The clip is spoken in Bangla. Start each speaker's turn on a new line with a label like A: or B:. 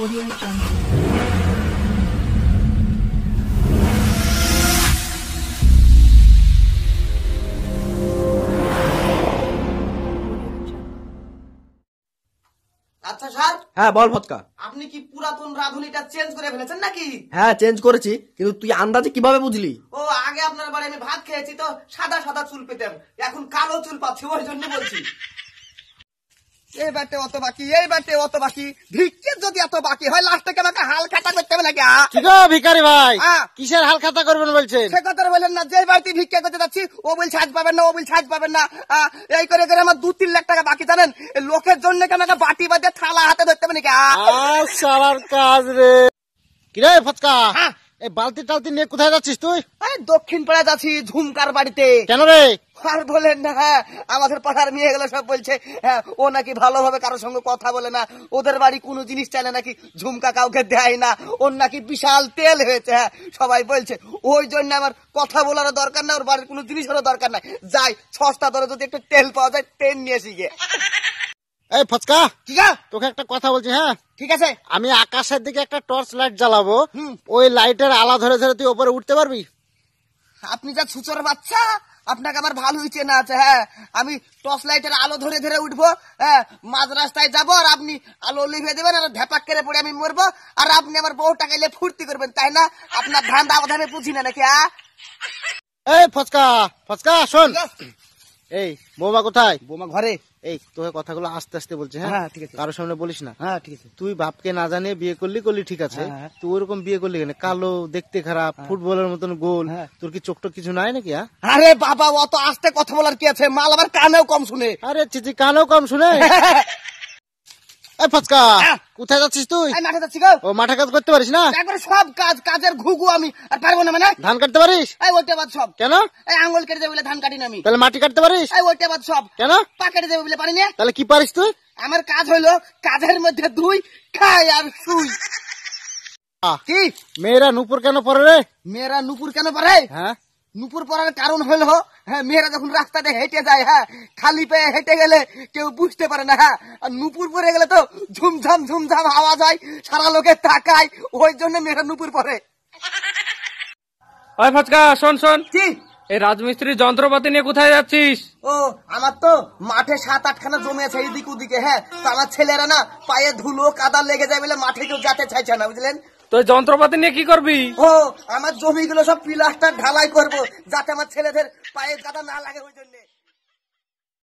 A: audio jungle.
B: আচ্ছা স্যার হ্যাঁ বল ভটকা আপনি কি পুরাতন রাঁধুনিটা চেঞ্জ করে ফেলেছেন নাকি হ্যাঁ চেঞ্জ করেছি কিন্তু তুই আন্দাজে কিভাবে বুঝলি ও আগে আপনার বাড়ি আমি ভাত খেয়েছি তো সাদা সাদা চুল পেতাম এখন কালো চুল পাচ্ছি ওই জন্য বলছি এই বাটে অত বাকি এই বাটে অত বাকি ভিক্ষের যদি এত বাকি হয় কেন হাল খাতা করতে হবে নাকি ভিকারি ভাই কিসের হাল খাতা করবেন সে কথা বলেন না যে বাড়িতে ভিক্ষা করতে যাচ্ছি ও বল সাজ পাবেন না ও বল সাজ পাবেন না এই করে করে আমার দু তিন লাখ টাকা বাকি জানেন লোকের জন্য কেন বাটি বাদে থালা হাতে ধরতে হবে নাকি
A: কাজ রে কিরে ফটকা হ্যাঁ। এই বালতি টালতি নিয়ে কোথায় যাচ্ছিস তুই
B: দক্ষিণ যাচ্ছি ঝুমকার বাড়িতে কেন রে আর বলেন না আমাদের পাড়ার মেয়ে গেলে সব বলছে হ্যাঁ, ও নাকি ভালোভাবে কারোর সঙ্গে কথা বলে না ওদের বাড়ি কোনো জিনিস চাইলে নাকি ঝুমকা কাউকে দেয় না ওর নাকি বিশাল তেল হয়েছে হ্যাঁ সবাই বলছে ওই জন্য আমার কথা বলার দরকার না ওর বাড়ির কোনো জিনিসেরও দরকার নাই যাই সস্তা ধরে যদি একটু তেল পাওয়া যায় তেল নিয়ে গিয়ে
A: এই ফচকা কি তোকে একটা কথা বলছি হ্যাঁ ঠিক আছে আমি আকাশের দিকে একটা টর্চ লাইট জ্বালাবো ওই লাইটের আলা ধরে ধরে তুই ওপরে উঠতে পারবি
B: আপনি যা ছুচর বাচ্চা আপনাকে আমার হয়েছে চেনা আছে হ্যাঁ আমি টর্চ লাইটের আলো ধরে ধরে উঠবো হ্যাঁ মাঝ রাস্তায় যাবো আর আপনি আলো লিভে দেবেন আর ধ্যাপাক কেড়ে পড়ে আমি মরবো আর আপনি আমার বউ টাকা এলে ফুর্তি করবেন তাই না আপনার ধান দাবধানে বুঝি না নাকি হ্যাঁ
A: এই ফচকা ফচকা শোন এই বৌমা কোথায় বৌমা ঘরে এই তোকে কথাগুলো আস্তে আস্তে বলছে হ্যাঁ? হ্যাঁ ঠিক আছে কারোর সামনে বলিস না হ্যাঁ ঠিক আছে তুই বাপকে না জানিয়ে বিয়ে করলি করলি ঠিক আছে হ্যাঁ, হ্যাঁ। তুই ওরকম বিয়ে করলি কেন কালো দেখতে খারাপ ফুটবলের মতন গোল তোর কি চোখ কিছু নাই নাকি
B: আরে বাবা অত আস্তে কথা বলার কি আছে মাল আবার কানেও কম
A: শুনে আরে চিচি কানেও কম শুনে ফচকা হ্যাঁ? কোথায় যাচ্ছিস তুই মাঠে যাচ্ছি গো ও মাঠে কাজ করতে পারিস না
B: সব কাজ কাজের ঘুঘু আমি আর পারবো না মানে ধান কাটতে পারিস এই ওইটা বাদ সব কেন এই আঙ্গুল কেটে দেবে ধান কাটি না আমি তাহলে মাটি কাটতে পারিস এই ওইটা বাদ সব কেন পা কেটে দেবে বলে পারি না তাহলে কি পারিস তুই আমার কাজ হইলো কাজের মধ্যে দুই খাই আর শুই
A: কি মেয়েরা নুপুর কেন পরে রে
B: মেয়েরা নুপুর কেন পরে হ্যাঁ নুপুর পরার কারণ হলো হ্যাঁ মেয়েরা যখন রাস্তাতে হেঁটে যায় হ্যাঁ খালি পেয়ে হেঁটে গেলে কেউ বুঝতে পারে না হ্যাঁ আর নুপুর পরে গেলে তো ঝুমঝাম ঝুমঝাম আওয়াজ হয় সারা লোকে তাকায় ওই জন্য মেয়েরা নুপুর পরে
A: শোন শোন কি এই রাজমিস্ত্রির যন্ত্রপাতি নিয়ে কোথায় যাচ্ছিস
B: ও আমার তো মাঠে সাত আটখানা জমি আছে এইদিক ওদিকে হ্যাঁ আমার ছেলেরা না পায়ে ধুলো কাদা লেগে যায় বলে মাঠে কেউ যেতে চাইছে না বুঝলেন
A: তো যন্ত্রপাতি নিয়ে কি করবি ও
B: আমার জমিগুলো সব পিলাস্টার ঢালাই করব যাতে আমার ছেলেদের পায়ে যাতে না লাগে ওই জন্য